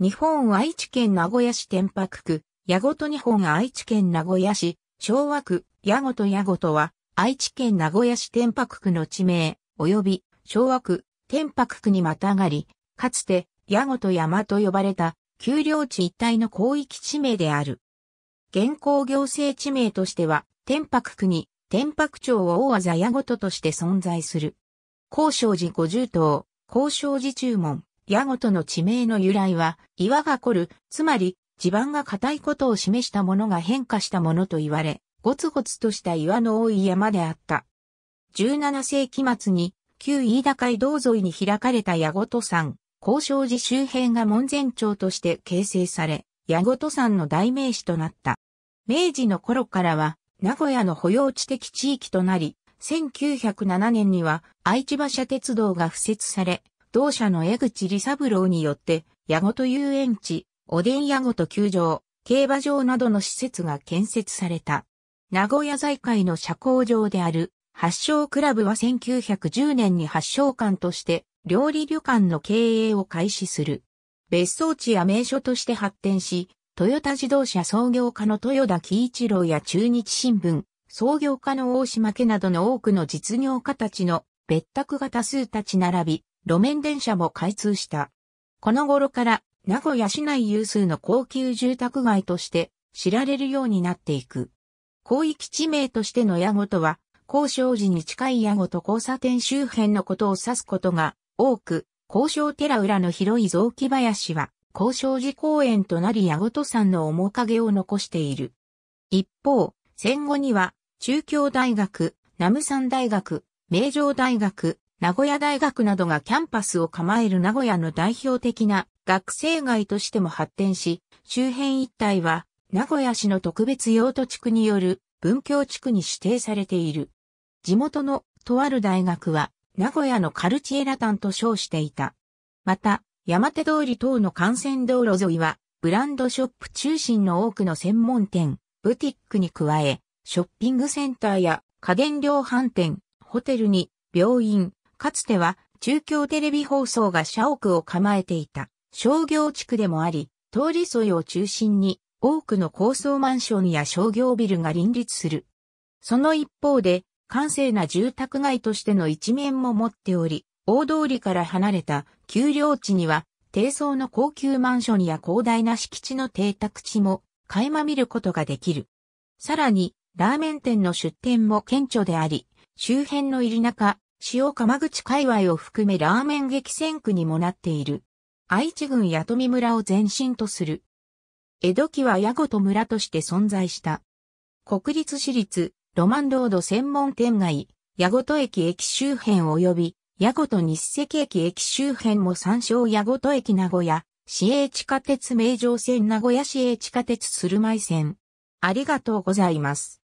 日本愛知県名古屋市天白区、矢ごと日本愛知県名古屋市、昭和区、矢ごと矢ごとは、愛知県名古屋市天白区の地名、及び昭和区、天白区にまたがり、かつて、矢ごと山と呼ばれた、丘陵地一帯の広域地名である。現行行政地名としては、天白区に、天白町を大技矢ごととして存在する。交渉寺五十島、交渉寺中門、矢ごとの地名の由来は、岩が凝る、つまり、地盤が硬いことを示したものが変化したものと言われ、ゴツゴツとした岩の多い山であった。17世紀末に、旧飯田街道沿いに開かれた矢ごと山、交渉寺周辺が門前町として形成され、矢ごと山の代名詞となった。明治の頃からは、名古屋の保養地的地域となり、1907年には愛知馬車鉄道が敷設され、同社の江口利三郎によって、矢ごと遊園地、おでん矢ごと球場、競馬場などの施設が建設された。名古屋財界の社交場である、発祥クラブは1910年に発祥館として、料理旅館の経営を開始する。別荘地や名所として発展し、トヨタ自動車創業家の豊田喜一郎や中日新聞、創業家の大島家などの多くの実業家たちの別宅が多数立ち並び、路面電車も開通した。この頃から名古屋市内有数の高級住宅街として知られるようになっていく。広域地名としての矢後とは、交渉時に近い矢後と交差点周辺のことを指すことが多く、交渉寺裏の広い雑木林は、交渉寺公園となり矢事と山の面影を残している。一方、戦後には、中京大学、南山大学、名城大学、名古屋大学などがキャンパスを構える名古屋の代表的な学生街としても発展し、周辺一帯は名古屋市の特別用途地区による文教地区に指定されている。地元のとある大学は名古屋のカルチエラタンと称していた。また、山手通り等の幹線道路沿いはブランドショップ中心の多くの専門店、ブティックに加え、ショッピングセンターや家電量販店、ホテルに病院、かつては中京テレビ放送が社屋を構えていた商業地区でもあり、通り沿いを中心に多くの高層マンションや商業ビルが林立する。その一方で、閑静な住宅街としての一面も持っており、大通りから離れた丘陵地には、低層の高級マンションや広大な敷地の邸宅地も垣間見ることができる。さらに、ラーメン店の出店も顕著であり、周辺の入り中、塩釜口界隈を含めラーメン激戦区にもなっている。愛知郡八富村を前身とする。江戸期は矢ごと村として存在した。国立市立、ロマンロード専門店街、矢ごと駅駅周辺及び、矢ごと日赤駅駅周辺も参照矢ごと駅名古屋、市営地下鉄名城線名古屋市営地下鉄鶴舞線。ありがとうございます。